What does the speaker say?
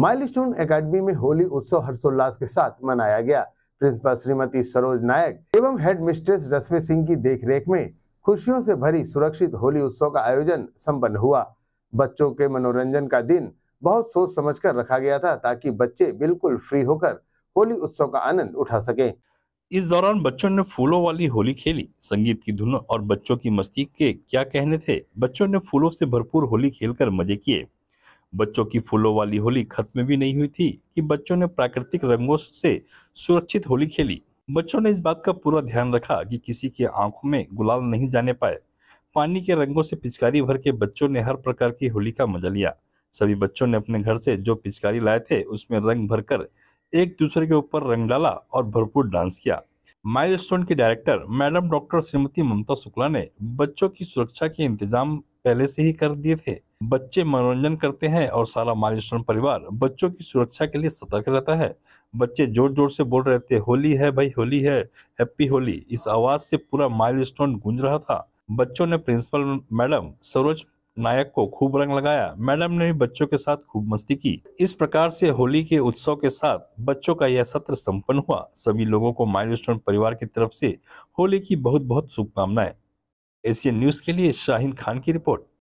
milestone academy में होली उत्सव हर्षोल्लास के साथ मनाया गया प्रिंसिपल श्रीमती सरोज नायक एवं हेड मिस्ट्रेस रश्मि सिंह की देखरेख में खुशियों से भरी सुरक्षित होली उत्सव का आयोजन संपन्न हुआ बच्चों के मनोरंजन का दिन बहुत सोच समझ कर रखा गया था ताकि बच्चे बिल्कुल फ्री होकर होली उत्सव का आनंद उठा सके इस दौरान बच्चों ने फूलों वाली होली खेली संगीत की धुन और बच्चों की मस्ती के क्या कहने थे बच्चों ने फूलों से भरपूर होली खेलकर मजे किए बच्चों की फूलों वाली होली खत्म भी नहीं हुई थी कि बच्चों ने प्राकृतिक रंगों से सुरक्षित होली खेली बच्चों ने इस बात का पूरा ध्यान रखा कि किसी की आंखों में गुलाल नहीं जाने पाए पानी के रंगों से पिचकारी भर के बच्चों ने हर प्रकार की होली का मजा लिया सभी बच्चों ने अपने घर से जो पिचकारी लाए थे उसमें रंग भरकर एक दूसरे के ऊपर रंग डाला और भरपूर डांस किया माइलस्टोन के director madam doctor Shrimati Mamta Shukla ने बच्चों की सुरक्षा के इंतजाम पहले से ही कर दिए थे बच्चे मनोरंजन करते हैं और सारा माइलस्टोन परिवार बच्चों की सुरक्षा के लिए सतर्क रहता है बच्चे जोर जोर से बोल रहे थे होली है भाई होली है हैप्पी होली इस आवाज से पूरा माइलस्टोन गूंज रहा था बच्चों ने प्रिंसिपल मैडम सरोज नायक को खूब रंग लगाया मैडम ने भी बच्चों के साथ खूब मस्ती की इस प्रकार से होली के उत्सव के साथ बच्चों का यह सत्र संपन्न हुआ सभी लोगों को स्टोन परिवार की तरफ से होली की बहुत बहुत शुभकामनाएं एशियन न्यूज के लिए शाहिन खान की रिपोर्ट